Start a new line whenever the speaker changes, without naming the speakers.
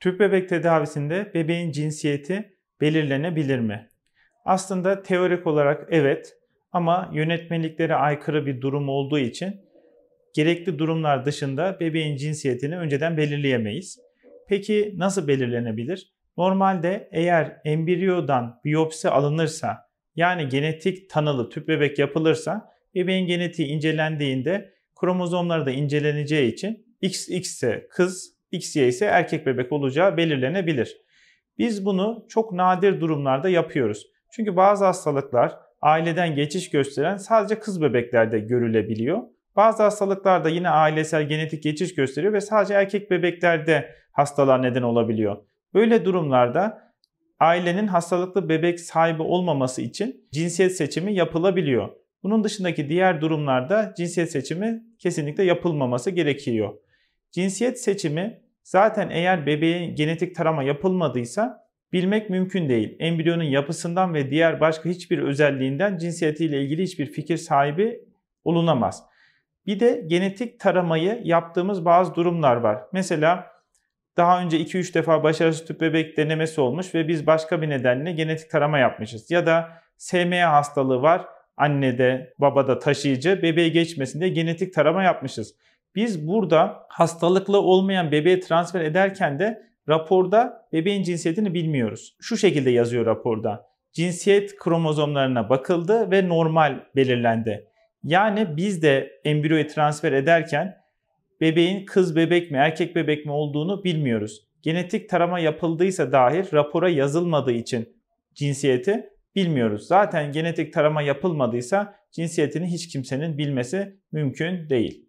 Tüp bebek tedavisinde bebeğin cinsiyeti belirlenebilir mi? Aslında teorik olarak evet ama yönetmeliklere aykırı bir durum olduğu için gerekli durumlar dışında bebeğin cinsiyetini önceden belirleyemeyiz. Peki nasıl belirlenebilir? Normalde eğer embriyodan biyopsi alınırsa yani genetik tanılı tüp bebek yapılırsa bebeğin genetiği incelendiğinde kromozomları da inceleneceği için XX ise kız, XY ise erkek bebek olacağı belirlenebilir. Biz bunu çok nadir durumlarda yapıyoruz. Çünkü bazı hastalıklar aileden geçiş gösteren sadece kız bebeklerde görülebiliyor. Bazı hastalıklarda yine ailesel genetik geçiş gösteriyor ve sadece erkek bebeklerde hastalar neden olabiliyor. Böyle durumlarda ailenin hastalıklı bebek sahibi olmaması için cinsiyet seçimi yapılabiliyor. Bunun dışındaki diğer durumlarda cinsiyet seçimi kesinlikle yapılmaması gerekiyor. Cinsiyet seçimi Zaten eğer bebeğe genetik tarama yapılmadıysa bilmek mümkün değil. Embriyonun yapısından ve diğer başka hiçbir özelliğinden cinsiyetiyle ilgili hiçbir fikir sahibi olunamaz. Bir de genetik taramayı yaptığımız bazı durumlar var. Mesela daha önce 2-3 defa başarısız tüp bebek denemesi olmuş ve biz başka bir nedenle genetik tarama yapmışız. Ya da SMA hastalığı var. Annede, babada taşıyıcı, bebeğe geçmesinde genetik tarama yapmışız. Biz burada hastalıklı olmayan bebeğe transfer ederken de raporda bebeğin cinsiyetini bilmiyoruz. Şu şekilde yazıyor raporda. Cinsiyet kromozomlarına bakıldı ve normal belirlendi. Yani biz de embriyoyu transfer ederken bebeğin kız bebek mi erkek bebek mi olduğunu bilmiyoruz. Genetik tarama yapıldıysa dahil rapora yazılmadığı için cinsiyeti bilmiyoruz. Zaten genetik tarama yapılmadıysa cinsiyetini hiç kimsenin bilmesi mümkün değil.